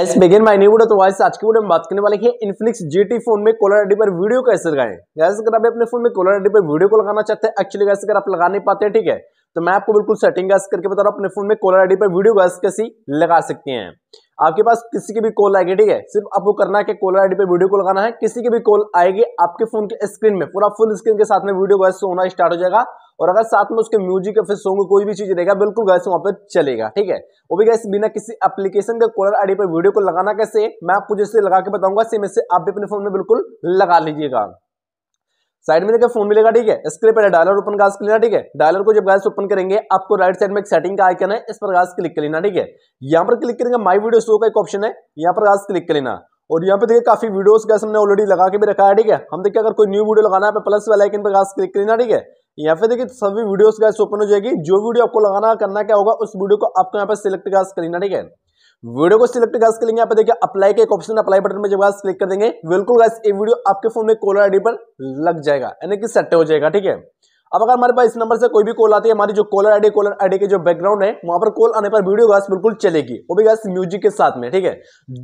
S begin my new video तो guys आज के वीडियो में बात करने वाले हैं इन्फिनिक्स जीटी फोन में कॉलर आईडी पर वीडियो कैसे लगाएं गैस अगर आप अपने फोन में कॉलर आईडी पर वीडियो को लगाना चाहते हैं एक्चुअली गैस अगर आप लगा नहीं पाते ठीक है तो मैं आपको बिल्कुल सेटिंग का करके बता रहा हूँ अपने फोन में कॉलर आईडी पर वीडियो गैस कैसी लगा सकते हैं आपके पास किसी की भी कॉल आएगी ठीक है सिर्फ आपको करना है कि कॉलर आईडी पर वीडियो को लगाना है किसी की भी कॉल आएगी आपके फोन के स्क्रीन में पूरा फुल स्क्रीन के साथ में वीडियो गैस होना स्टार्ट हो जाएगा और अगर साथ में उसके म्यूजिक या फिर सॉन्ग कोई भी चीज रहेगा बिल्कुल गैस वहां पर चलेगा ठीक है वो भी गैस बिना किसी एप्लीकेशन के कॉलर आईडी पर वीडियो को लगाना कैसे मैं आपको जैसे लगा के बताऊंगा सेम इससे आप भी अपने फोन में बिल्कुल लगा लीजिएगा साइड में देखिए फोन मिलेगा ठीक है स्क्रीन पर डायलर ओपन का लेना ठीक है डायलर को जब गैस ओपन करेंगे आपको राइट साइड में एक सेटिंग का आइकन है इस पर गैस क्लिक कर लेना ठीक है यहाँ पर क्लिक करेंगे माई वीडियो शो का एक ऑप्शन है यहाँ पर गैस क्लिक कर लेना और यहाँ पे देखिए काफी वीडियोस गैस हमने ऑलरेडी लगा के भी रखा है ठीक है हम देखिए अगर कोई न्यू वीडियो लगाना है प्लस वाला आइकन पर गैस क्लिक कर लेना ठीक है यहाँ पे देखिए सभी वीडियोस गैस ओपन हो जाएगी जो वीडियो आपको लगाना करना क्या होगा उस वीडियो को आपको यहाँ पर सिलेक्ट गैस कर लेना ठीक है वीडियो को सिलेक्ट गैस के लिए यहाँ पे देखिए अप्लाई के एक ऑप्शन अप्लाई बटन में जब गैस क्लिक कर देंगे बिल्कुल गैस ये वीडियो आपके फोन में कॉलर आईडी पर लग जाएगा यानी कि सेट हो जाएगा ठीक है अब अगर हमारे पास इस नंबर से कोई भी कॉल आती है हमारी जो कॉलर आईडी कॉलर आईडी के जो बैकग्राउंड है वहां पर कॉल आने पर वीडियो गैस बिल्कुल चलेगी वो भी गैस म्यूजिक के साथ में ठीक है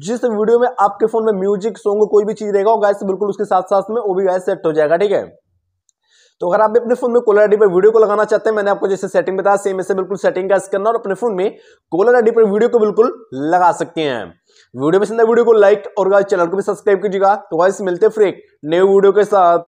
जिस वीडियो में आपके फोन में म्यूजिक सॉन्ग कोई भी चीज रहेगा वो गैस बिल्कुल उसके साथ साथ में वो भी गैस सेट हो जाएगा ठीक है तो अगर आप भी अपने फोन में कॉलर आईडी पर वीडियो को लगाना चाहते हैं मैंने आपको जैसे सेटिंग बताया सेम ऐसे बिल्कुल सेटिंग का करना और अपने फोन में कॉलर आईडी पर वीडियो को बिल्कुल लगा सकते हैं वीडियो पसंद है वीडियो को लाइक और चैनल को भी सब्सक्राइब कीजिएगा तो वाइस मिलते फिर एक नए वीडियो के साथ